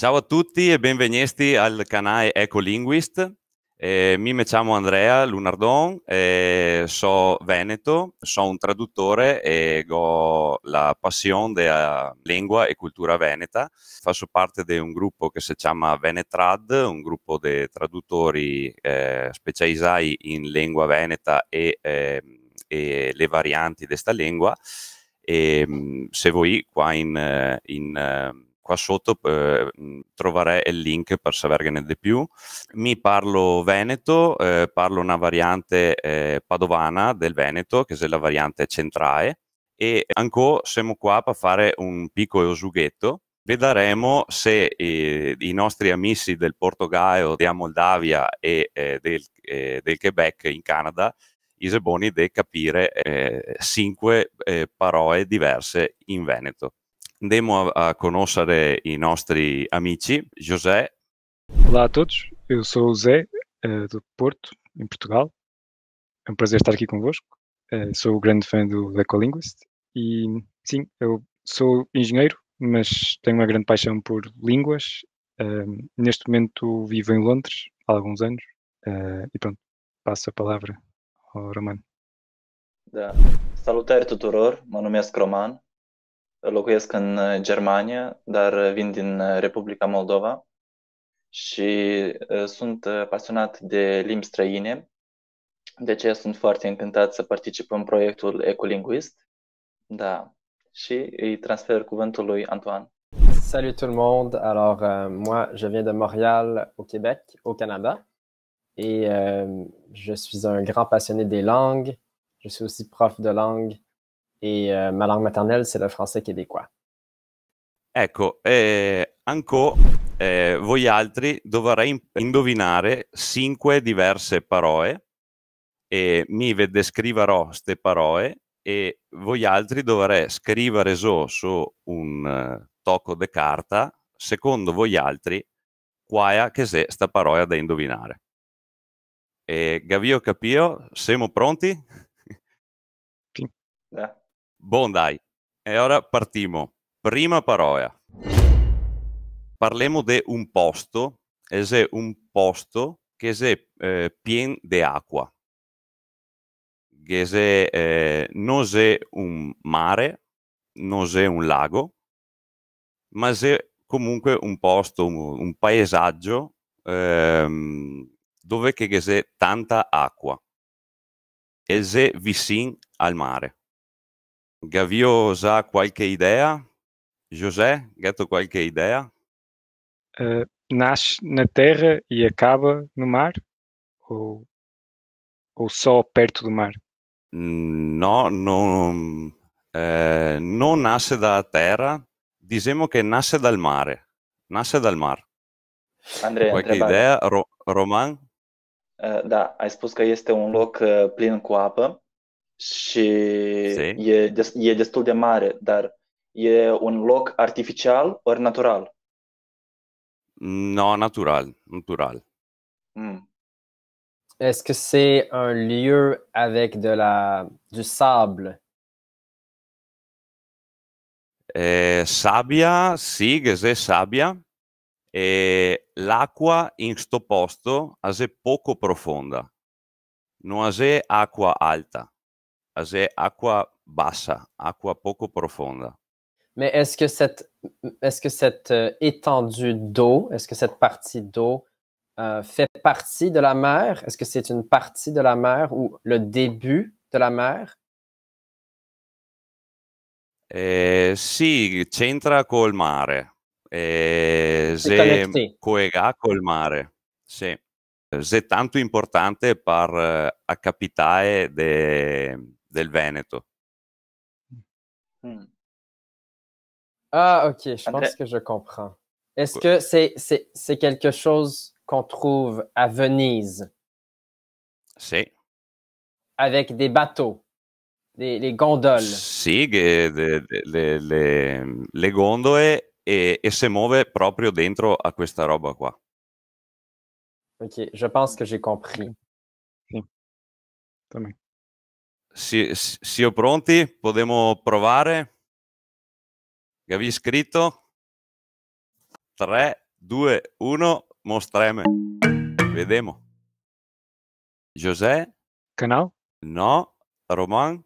Ciao a tutti e benvenuti al canale Ecolinguist. Eh, mi chiamo Andrea Lunardon, eh, sono veneto, sono un traduttore e ho la passione della lingua e cultura veneta. Faccio parte di un gruppo che si chiama Venetrad, un gruppo di traduttori eh, specializzati in lingua veneta e, eh, e le varianti di questa lingua. E, ehm, se voi qua in, in ehm, qua sotto eh, ehm, troverai il link per saperne di più. Mi parlo veneto, eh, parlo una variante eh, padovana del Veneto, che è la variante centrale, e ancora siamo qua per fare un piccolo sughetto. Vedremo se eh, i nostri amici del Portogallo, della Moldavia e eh, del, eh, del Quebec in Canada sono seboni di capire eh, cinque eh, parole diverse in veneto. andiamo a, a os i nostri amici. José. Olá a todos, eu sou o Zé, eh, do Porto, em Portugal. É um prazer estar aqui convosco. Eh, sou grande fã do Ecolinguist e, sim, eu sou engenheiro, mas tenho uma grande paixão por línguas. Ehm, neste momento vivo em Londres, há alguns anos, eh, e pronto, passo a palavra ao Romano. tutoror, Salutare tuturor, é numesc Roman, locuiesc în uh, Germania, dar uh, vin din uh, Republica Moldova și sunt pasionat de limbi străine. De aceea sunt foarte încântat să particip în proiectul Ecolinguist. Da, și îi transfer cuvântul lui Antoine. Salut tout le monde. Alors, euh, moi, je viens de Montréal, au Québec, au Canada. Et euh, je suis un grand passionné des langues. Je suis aussi prof de langue et euh, ma langue maternelle, c'est le français québécois. Ecco, eh, ancora, eh, voi altri dovrei indovinare cinque diverse parole e mi descriverò queste parole e voi altri dovrei scrivere so su un uh, tocco de carta, secondo voi altri, quale che questa parola da indovinare. E Gavio Capio, siamo pronti? Sì. Eh. Bon dai, e ora partiamo. Prima parola. Parliamo di un posto, e se un posto che è eh, pieno di acqua. Che se, eh, non è un mare, non è un lago, ma è comunque un posto, un, un paesaggio ehm, dove c'è tanta acqua e se vicino al mare. Gavio já qualquer ideia? José, gato qualquer ideia? Uh, nasce na terra e acaba no mar? Ou, ou só perto do mar? Não, não, eh, não nasce da terra, dizemos que nasce do mar. Nasce do mar. Andrei, Qualche întrebare. ideia, Ro- Roman? Uh, Da, ai spus că este é un loc uh, plin cu apă. și e, des, e destul de mare, dar e un loc artificial ori natural? Non, natural, natural. Mm. Est-ce que c'est un lieu avec de la, du sable? Eh, sabbia, sì, che c'è sabbia. E l'acqua in sto posto è poco profonda, non è acqua alta. C'est aqua bassa, acqua poco profonda. Mais est-ce que cette, est-ce que cette euh, étendue d'eau, est-ce que cette partie d'eau euh, fait partie de la mer? Est-ce que c'est une partie de la mer ou le début de la mer? Eh, sì, c'entra col mare. Eh, se coega col mare. Sì. Se tanto importante per eh, accapitare de, del Veneto. Hmm. Ah, ok, je pense que je comprends. Est-ce que c'est c'est quelque chose qu'on trouve à Venise? C'est. Avec des bateaux, les, gondoles. Si, le, le, le, gondole e, e se muove proprio dentro à questa roba qua. Ok, je pense que j'ai compris. Sì, sì, pronti? Possiamo provare? Gavi scritto? 3, 2, 1, mostreme. Vediamo. José? Canal? No. Roman?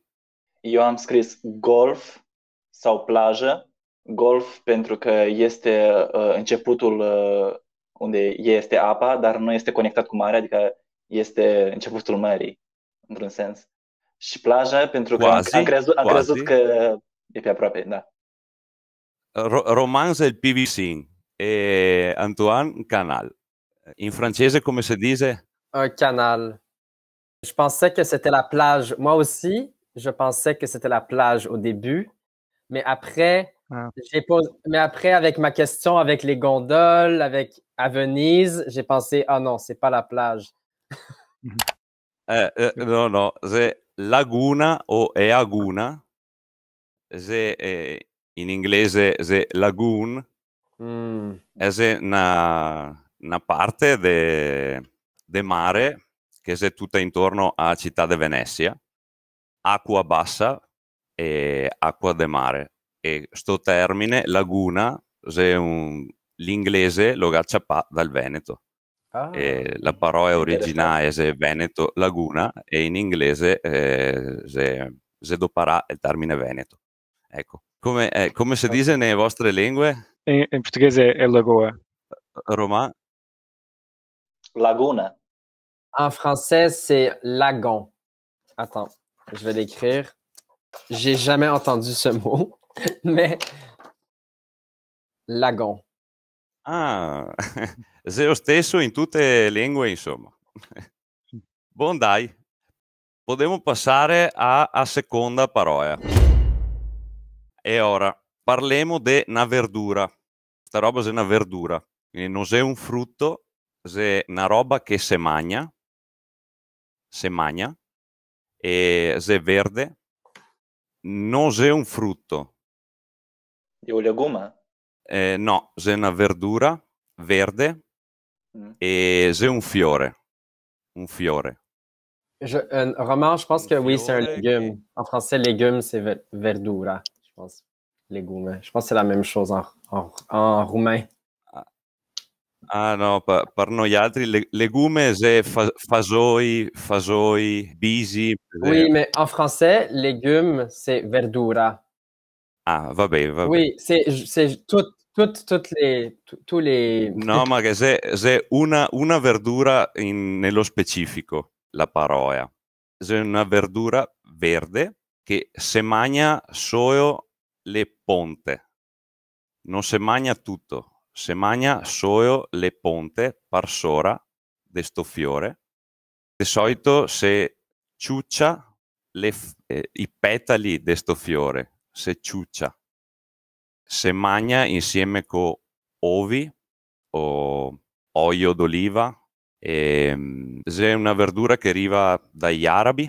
Io am scritto golf sau plajă. Golf pentru că este uh, începutul uh, unde este apa, dar nu este conectat cu marea, adică este începutul mării, într-un sens. și plaja, pentru că quasi, am, crezut, am crezut că e pe aproape, da. Ro- Et PVC e Antoine Canal. En français, comment se dice? Un canal. Je pensais que c'était la plage. Moi aussi, je pensais que c'était la plage au début. Mais après, ah. mais après, avec ma question, avec les gondoles, avec à Venise, j'ai pensé, ah oh non, c'est pas la plage. Euh, euh, non, non, c'est laguna o è aguna, se eh, in inglese se lagoon è mm. se una, una parte del mare che è tutta intorno alla città di Venezia, acqua bassa e acqua del mare. E sto termine laguna, se un, l'inglese lo gacciapà dal Veneto. Ah. Eh, la parole originale se Veneto laguna e in inglese eh, se, il Veneto. Ecco, come, eh, come si dice nelle vostre lingue? In, lagoa. Eh, Romain? Laguna. En français, c'est lagon. Attends, je vais l'écrire. J'ai jamais entendu ce mot, mais lagon. Ah, è lo stesso in tutte le lingue, insomma. Buon dai. possiamo passare a, a, seconda parola. E ora parliamo di una verdura. Questa roba è una verdura. Quindi non è un frutto, è una roba che si mangia, se mangia, e se verde, non è un frutto. È un legume? Non, eh, no, une verdure, verdura verde mm. et un fiore. Un fiore. Je, euh, Roman, je pense que oui, c'est un légume. En français, légume, c'est verdura, je pense. Légume. Je pense que c'est la même chose en, roumain. Ah, ah non, par nous autres, légume, c'est fasoi, fasoi, bisi. Oui, mais en français, légume, c'est verdura. Ah, va bene, va bene. Oui, c'est tout, toutes, toutes les, tous les... No, ma che c'è una, una verdura in, nello specifico, la paroia. C'è una verdura verde che se mangia solo le ponte. Non se mangia tutto, se mangia solo le ponte par sora di sto fiore. Di solito se ciuccia le, eh, i petali di sto fiore, se ciuccia, se magna insieme con ovi o olio d'oliva. Ehm, se è una verdura che arriva dagli arabi,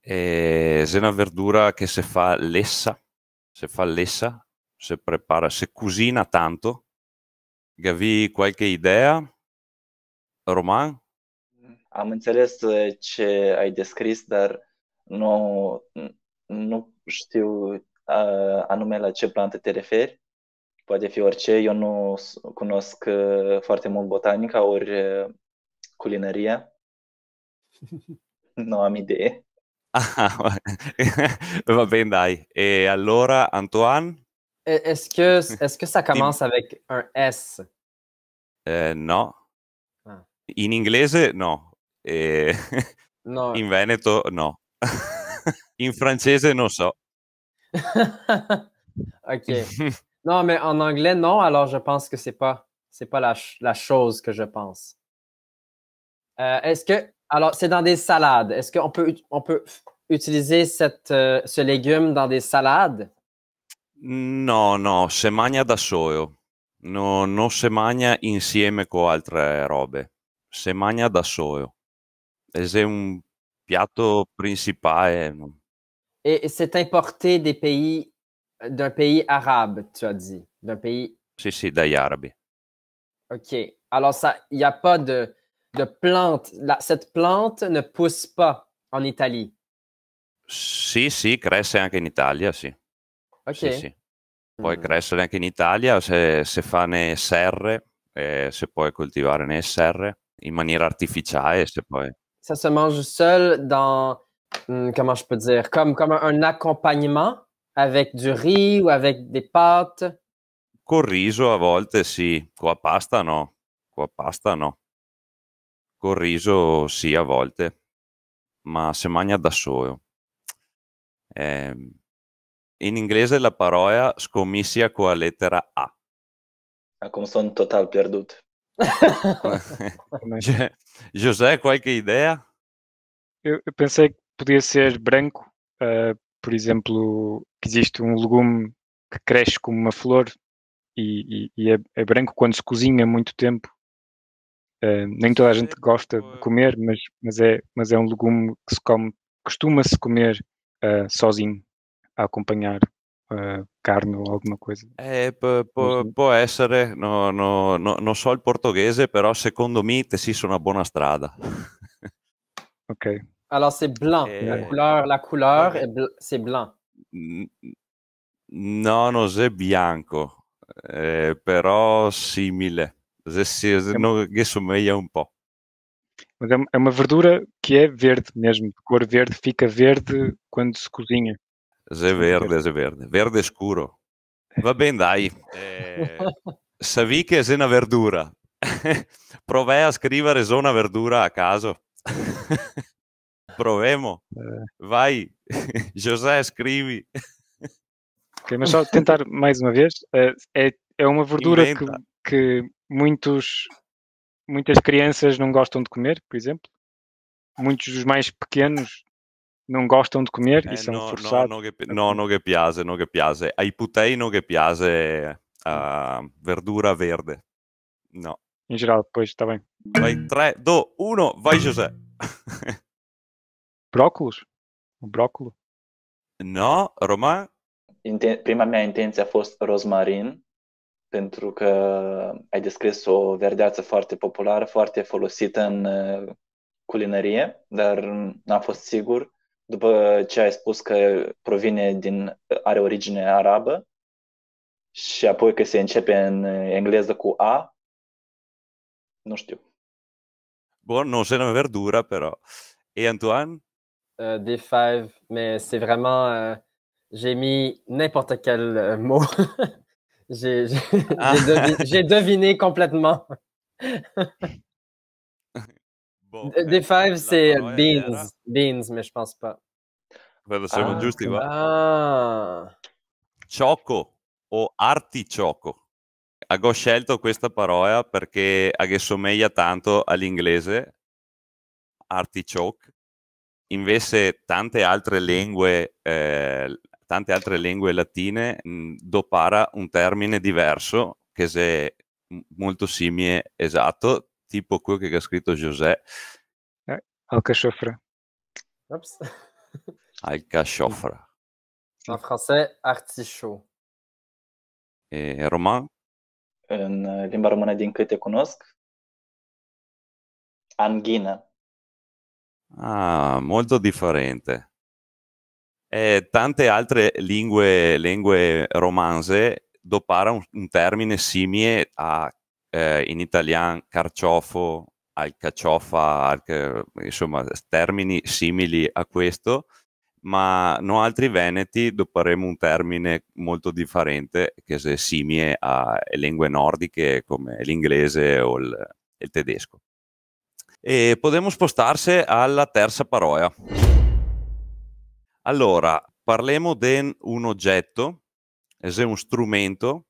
ehm, se è una verdura che si fa lessa, se fa lessa, se prepara, se cucina tanto. Gavi qualche idea, Roman? Am mm, înțeles ce ai descris, dar nu, nu știu anume la ce plantă te referi. Poate fi orice. Eu nu cunosc uh, foarte mult botanica ori uh, culinăria. Nu am idee. va bine, dai. E allora, Antoine? Est-ce que, est que ça commence avec un S? Eh, no. Ah. In inglese no. Eh, no. In Veneto no. In francese, non so. OK. non, mais en anglais, non. Alors, je pense que c'est pas, c'est pas la, la, chose que je pense. Euh, est-ce que, alors, c'est dans des salades. Est-ce qu'on peut, on peut utiliser cette, euh, ce légume dans des salades? Non, non. se mangia da solo. No, non se mangia insieme con altre robe. Se mangia da solo. C'est un piatto principale. Mm. E et c'est importé des pays, d'un paese eh, arabo, tu as dit, d'un pays. Sì, sì, dagli arabi. Ok, allora, il n'y a pas de, de plante. La, cette plante ne pousse pas en Italie. Sì, sì, cresce anche in Italia, sì. Ok. Sì, sì. Puoi mm. crescere anche in Italia se, se fa ne serre, eh, se puoi coltivare ne serre in maniera artificiale, se puoi. ça se mange seul dans, hmm, comment je peux dire, comme, comme un accompagnement avec du riz ou avec des pâtes? Corriso riso a volte sì, con la pasta no, con pasta no. corriso sì a volte, ma se mangia da solo. En ehm, in inglese la parola scommissia con la lettera A. La consonne totale perdue. José, qual é, é a ideia? Eu, eu, pensei que podia ser branco, uh, por exemplo, que existe um legume que cresce como uma flor e, e, e é, é, branco quando se cozinha muito tempo. Uh, nem toda a é gente gosta de comer, mas, mas, é, mas é um legume que se come, costuma-se comer uh, sozinho, a acompanhar eh, carne o alguma coisa. É, eh, può essere, no, no, no, non so il portoghese, però secondo me te si sono a buona strada. ok. Alors c'est blanc, eh... la couleur, la couleur okay. Eh. bl c'est blanc. No, non è bianco, eh, però simile, se, somiglia un po'. È una verdura che è verde mesmo, cor verde, fica verde quando si cozinha. É verde, é verde, verde scuro. Va bene, dai. Eh, Saviche è una verdura. Provai a scrivere zona verdura a caso. Provemo. Eh. Vai, José, escreve. Ok, mas só tentar mais uma vez. Eh, é, é uma verdura que, que muitos, muitas crianças não gostam de comer, por exemplo. Muitos dos mais pequenos non gostano di comer e eh, sono forzati. No, no, non che piace, non piace. Ai putei non che piace é uh, hum. verdura verde. No. In generale, poi sta tá bene. Tá vai, 3, 2, 1, vai José. Brócolis? O brócolo? No, Roman? Inten prima mia intenție é a rosmarin, rozmarin, pentru că eh, ai é descris o verdeață foarte populară, foarte folosită în eh, culinărie, dar n-am fost sigur. după ce ai spus că provine din, are origine arabă și apoi că se începe în engleză cu A, sais pas. Bon, non, j'ai la verdura, però. Et Antoine? d euh, des fèves, mais c'est vraiment... Euh, j'ai mis n'importe quel euh, mot. j'ai, ah. j'ai, deviné complètement. Bon, D5, c'est Beans. Euh, beans, mais je pense pas. Ve lo seguo ah, giusto, Ivan. Ah. o artichioco. Ho scelto questa parola perché assomiglia tanto all'inglese, artichoke. Invece tante altre lingue, eh, tante altre lingue latine mh, mm, dopara un termine diverso che è molto simile esatto tipo quello che ha scritto José. Eh, Alcachofra. Ops. Alcachofra. En français, artichaut. E Roman? În limba română, din câte conosco. anghină. Ah, molto differente. E tante altre lingue, lingue romanze dopara un, un termine simile a eh, in italiano carciofo, al caciofa, al, insomma termini simili a questo, ma noi altri veneti doperemo un termine molto differente che è simile a lingue nordiche come l'inglese o il, il tedesco. E possiamo spostarsi alla terza parola. Allora, parliamo di un oggetto, è un strumento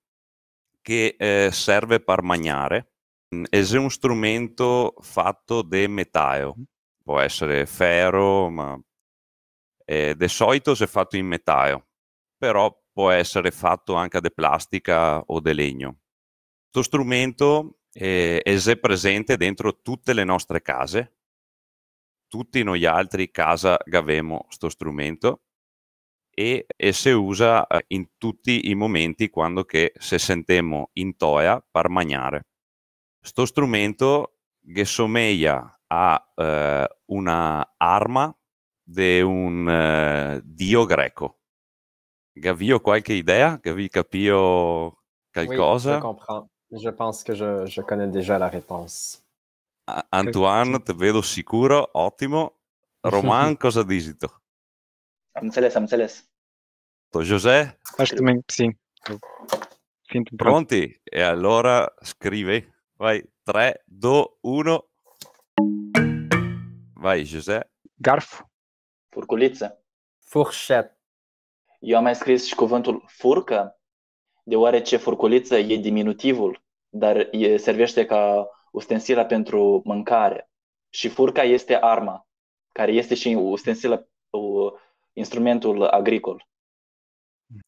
che eh, serve per mangiare. Mm, è un strumento fatto di meteo, può essere ferro, ma eh, di solito si è fatto in meteo, però può essere fatto anche di plastica o di legno. Questo strumento eh, è presente dentro tutte le nostre case, tutti noi altri casa gavemo questo strumento e, e se usa eh, in tutti i momenti quando che se sentiamo in toia per mangiare. Questo strumento che somiglia a eh, una arma di un eh, dio greco. Gavi ho qualche idea? Gavi capio qualcosa? Oui, je, je pense che je, je connais déjà la réponse. Antoine, ti vedo sicuro, ottimo. Roman, cosa disito? Am înțeles, am înțeles. Tu, José? Acho Sim. sim. Sinto Pronti? E allora scrive. Vai, 3, 2, 1. Vai, José. Garfo. Furculiță. Furchet. Eu am mai scris și cuvântul furcă, deoarece furculiță e diminutivul, dar e, servește ca ustensila pentru mâncare. Și furca este arma, care este și ustensila instrumentul agricol.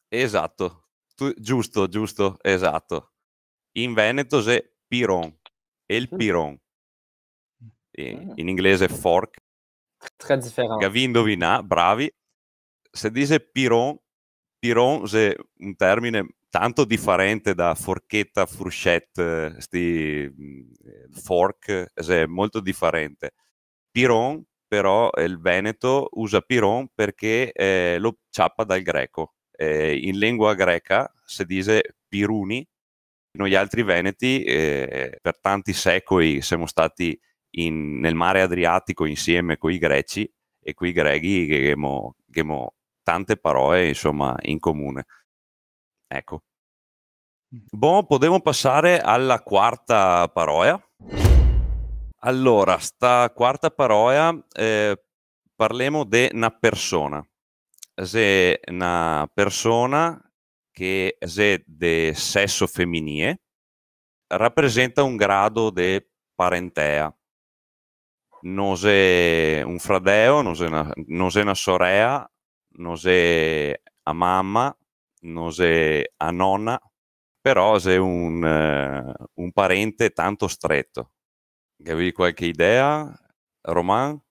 Esatto, tu, giusto, giusto, esatto. In Veneto c'è piron il mm. piron. In, mm. in inglese fork. Gavi indovina, bravi. Se dice piron, piron è un termine tanto differente da forchetta, fruscette, sti, mm, fork, è molto differente. Piron però eh, il Veneto usa Piron perché eh, lo ciappa dal greco. Eh, in lingua greca si dice Piruni, noi altri veneti eh, per tanti secoli siamo stati in, nel mare Adriatico insieme con i greci e con i greghi che abbiamo tante parole insomma in comune. Ecco. Mm. Boh, possiamo passare alla quarta parola allora, sta quarta parola eh, parliamo di una persona. Se una persona che è di sesso femminile rappresenta un grado di parentea. Non è un fradeo, non è una, una sorella, non è a mamma, non è a nonna, però è un, un parente tanto stretto Gabi, qualche idea? Roman?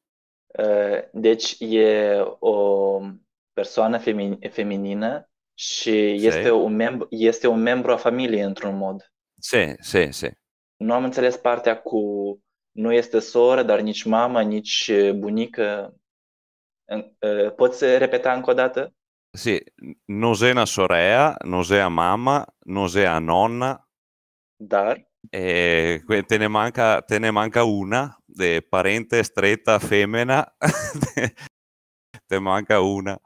Ă, deci e o persoană femin- feminină și este un, membru, este un membru a familiei într-un mod. Se, se, se. Nu am înțeles partea cu nu este soră, dar nici mamă, nici bunică. Ă, poți repeta încă o dată? Sì, non è una nu non è una mamma, non nonna. Dar? Eh, te, ne manca, te, ne manca, una, de parente stretta femmina, te manca una.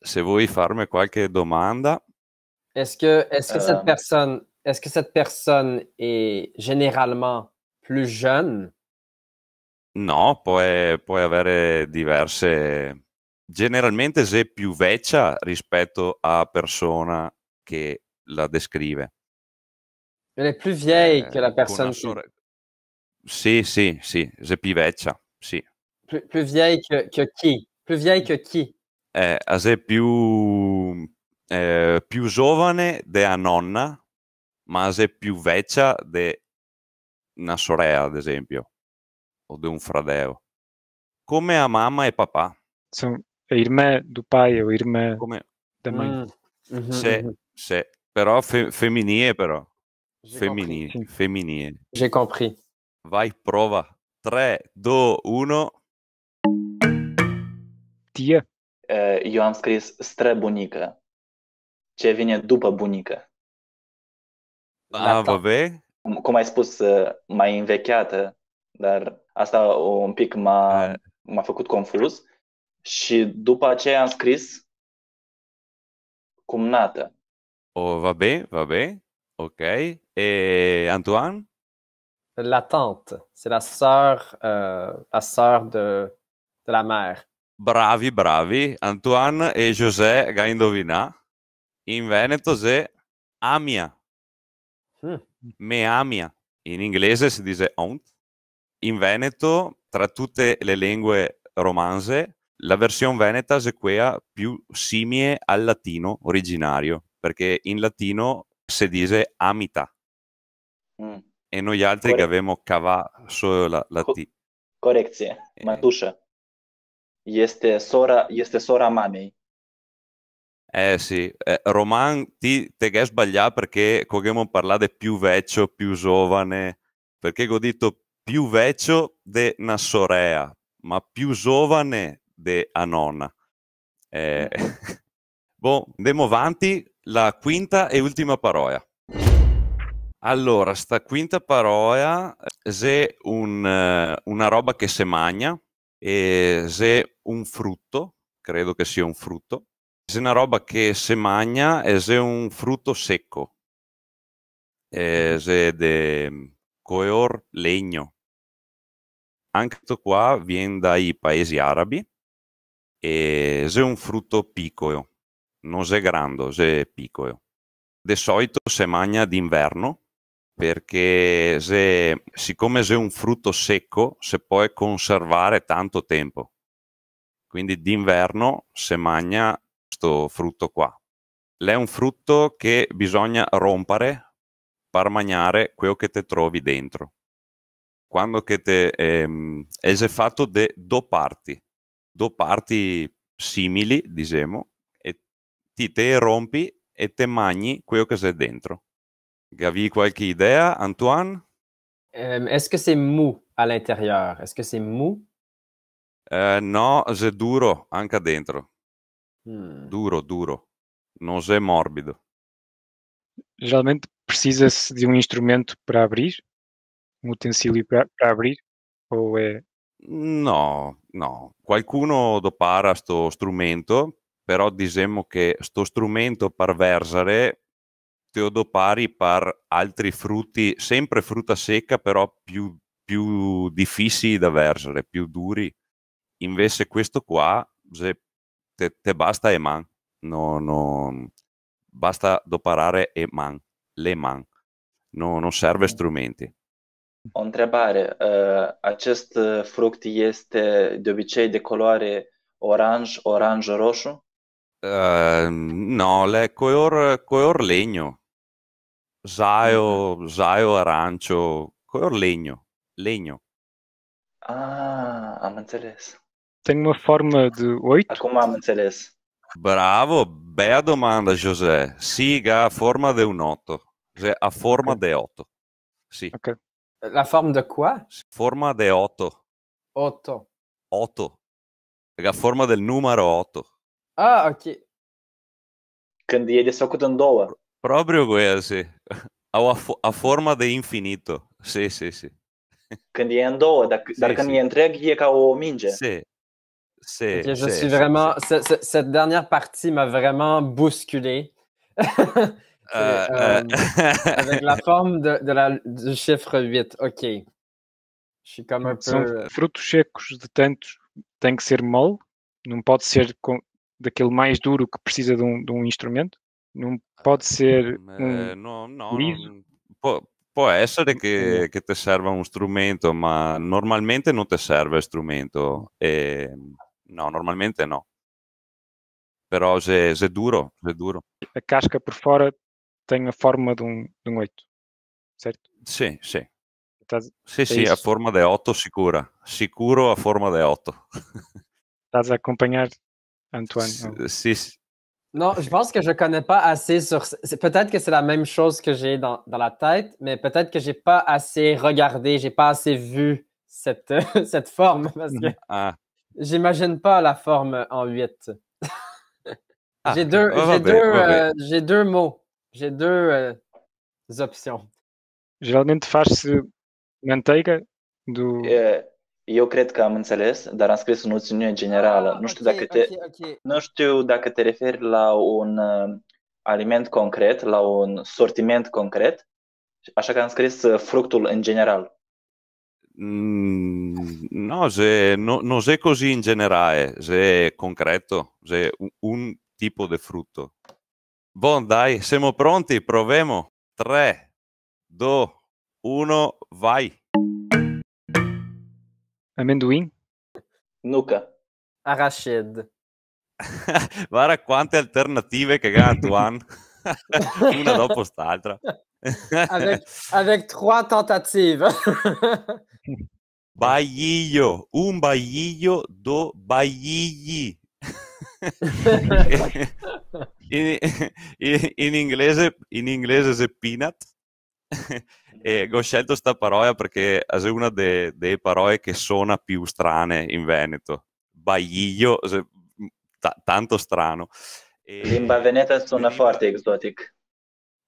Se vuoi farmi qualche domanda. Est-ce que, est que, euh... cette eh. cette personne est généralement plus jeune? No, puoi, puoi avere diverse... Generalmente sei più vecchia rispetto a persona che la descrive. Non è più vieille eh, che la persona... Sorre... Si, sì, sì, è più vecchia, sì. Più, più vieille che, che, chi? Più vieille che chi? Eh, è più, eh, più giovane della nonna, ma è più vecchia di una sorella, ad esempio, o di un fradeo. Come a mamma e papà. Sono irme du paio, irme Come... da mm. mm-hmm. Se, mhm. se, però fe- femminile però. Féminin, feminie. J'ai compris. Vai, prova. 3, 2, 1. Tie. Eh, eu am scris străbunică. Ce vine după bunică. Ah, vă da. Cum ai spus, eh, mai învecheată, dar asta un pic m-a, m-a făcut confuz. Și după aceea am scris cumnată. O, va bine, va bine. ok. Et Antoine La tante. C'est la sœur, euh, la sœur de, de, la mère. Bravi, bravi. Antoine e José Gaindovina. In Veneto c'è Amia. Mm. Me amia. In inglese si dice aunt. In Veneto, tra tutte le lingue romanze, la versione veneta è quella più simile al latino originario, perché in latino si dice amita Mm. E noi altri Corre... che avevamo cavato solo la, la T. Correzione, e... mătușă. Este sora, este sora mamei. Eh sì, eh, Roman ti te che sbaglia perché Cogemo parlare più vecchio, più giovane, perché ho detto più vecchio di una sorea, ma più giovane di a nonna. Eh, mm. boh, andiamo avanti, la quinta e ultima parola. Allora, sta quinta parola, è un, eh, una roba che se magna, e se un frutto, credo che sia un frutto, se una roba che se magna, e se un frutto secco, e se de mm, coeor legno. Anche questo qua viene dai paesi arabi, e se un frutto piccolo, non se grande, se piccolo. Di solito se magna d'inverno, perché se, siccome se è un frutto secco se puoi conservare tanto tempo. Quindi d'inverno se magna questo frutto qua. L'è un frutto che bisogna rompere per mangiare quello che ti trovi dentro. Quando che te, ehm, è fatto di due parti, due parti simili, diciamo, e ti te rompi e te mangi quello che c'è dentro Gavi, qualche idea? Antoine euh, Est-ce que c'est mou à l'intérieur? Est-ce que c'est mou? Euh, no, c'è duro anche dentro. Hmm. Duro, duro. Non c'è morbido. Geralmente precisa-se de um instrumento para abrir? Um utensílio para, para abrir? Ou é... No, no. Qualcuno dopara questo strumento, però diciamo che questo strumento per versare odo pari per altri frutti, sempre frutta secca, però più, più difficili da versare, più duri. Invece questo qua, se te, te basta e man, no, no, basta doparare e man, le man, no, nu serve strumenti. O întrebare. Eh, acest fruct este de obicei de coloare orange, orange-roșu? Uh, eh, no, le color, color legno, Saio, saio arancio, color legno, legno. Ah, am înțeles. Tem uma forma di 8? Acum am înțeles. Bravo, bella domanda José. Sì, a forma di un 8. A forma okay. de 8. Sì. Okay. La forma de qua? Forma di 8. 8. 8. La forma del numero 8. Ah, ok. Quindi ele s-au făcut în două. Propriu sì. ao a forma de infinito. Sim, sim, sim. Candiendo, dar candientre qui est au minja. C'est. C'est. Je suis vraiment. Cette dernière partie m'a vraiment bousculé. Euh, euh, euh. avec la forme de, de la, du chiffre 8. OK. Je suis comme un São euh, frutos secos de tantos tem que ser mole, não pode ser com, daquele mais duro que precisa de um, de um instrumento. non può essere... Eh, no, no, mm, può, può, essere che, che ti serva un strumento, ma normalmente non ti serve strumento. E, ehm, no, normalmente no. Però se, è duro, se è duro. la casca per fora tem certo? a forma de um, de um 8, certo? Sì, sì. Tás, sì, sì, isso. a forma de 8 sicura. Sicuro a forma de 8. Estás a acompanhar, Antoine? S- sì, sì. Non, je pense que je connais pas assez sur. Peut-être que c'est la même chose que j'ai dans, dans, la tête, mais peut-être que j'ai pas assez regardé, j'ai pas assez vu cette, cette forme parce que mm, ah. j'imagine pas la forme en 8. Ah, j'ai deux, ben, euh, j'ai, deux mots, j'ai deux euh, options. je tu fasses manteiga do, Eu cred că am înțeles, dar am scris o noțiune generală. Ah, nu, știu ah, okay, dacă te, okay, okay. nu știu dacă te referi la un uh, aliment concret, la un sortiment concret, așa că am scris uh, fructul în general. Mm, no, se, no, no, è così in generale, ze concreto, ze un, un tipo de frutto. Bon, dai, siamo pronti, proviamo. 3, 2, 1, vai. Amendoin. Nuca. Arashed. Guarda quante alternative che ha Antoine, una dopo l'altra. avec, avec trois tentatives. Bagliglio, un bagliglio, do bagligli. in, in, in, inglese, in inglese se peanut e ho scelto questa parola perché è una delle de parole che suona più strane in Veneto. Baiglio, t- tanto strano. E... Limba veneta suona forte, exotic.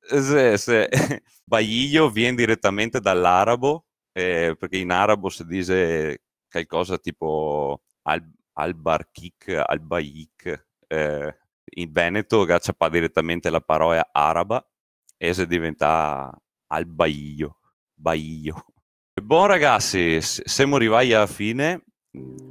Sì, sì. Baiglio viene direttamente dall'arabo, eh, perché in arabo si dice qualcosa tipo al- al-barkik, al-bayik. Eh, in Veneto c'è direttamente la parola araba e si diventa al Baiglio. Baiglio. ragazzi, siamo arrivati alla fine.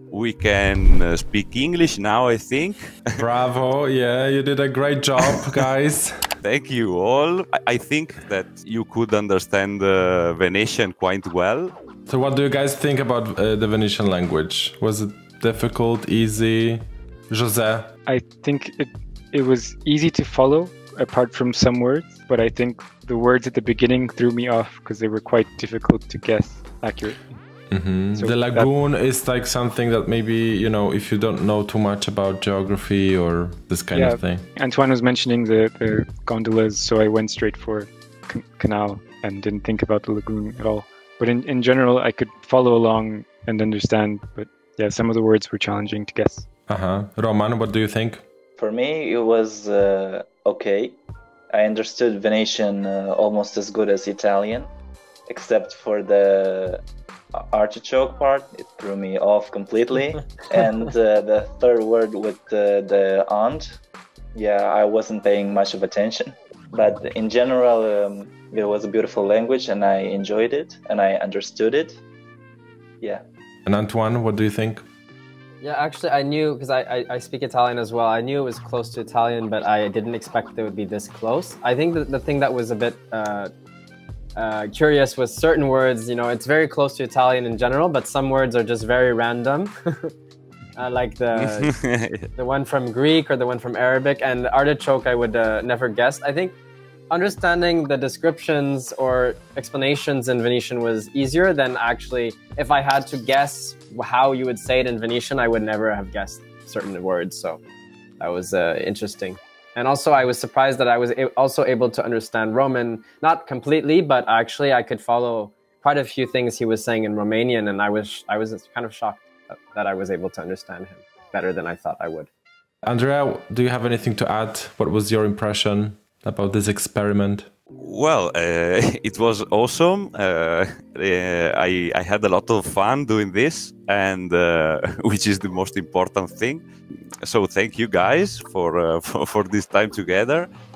We can speak English now, I think. Bravo, yeah, you did a great job, guys. Thank you all. I think that you could understand the uh, Venetian quite well. So, what do you guys think about uh, the Venetian language? Was it difficult, easy? José? I think it, it was easy to follow apart from some words, but I think the words at the beginning threw me off because they were quite difficult to guess accurately. Mm-hmm. So the lagoon that, is like something that maybe you know if you don't know too much about geography or this kind yeah, of thing. Antoine was mentioning the, the gondolas, so I went straight for c- canal and didn't think about the lagoon at all. But in, in general, I could follow along and understand. But yeah, some of the words were challenging to guess. Uh huh. Roman, what do you think? For me, it was uh, Okay, I understood Venetian uh, almost as good as Italian, except for the artichoke part. It threw me off completely. and uh, the third word with uh, the aunt, yeah, I wasn't paying much of attention. But in general, um, it was a beautiful language and I enjoyed it and I understood it. Yeah. And Antoine, what do you think? Yeah, actually, I knew because I, I, I, speak Italian as well. I knew it was close to Italian, but I didn't expect it would be this close. I think the thing that was a bit uh, uh, curious was certain words. You know, it's very close to Italian in general, but some words are just very random. uh, like the the one from Greek or the one from Arabic and artichoke, I would uh, never guess. I think understanding the descriptions or explanations in Venetian was easier than actually, if I had to guess how you would say it in Venetian, I would never have guessed certain words. So that was uh, interesting. And also, I was surprised that I was also able to understand Roman, not completely, but actually, I could follow quite a few things he was saying in Romanian, and I was I was kind of shocked that I was able to understand him better than I thought I would. Andrea, do you have anything to add? What was your impression? about this experiment? Well, uh, it was awesome. Uh, uh, I, I, had a lot of fun doing this, and uh, which is the most important thing. So thank you guys for uh, for, for this time together.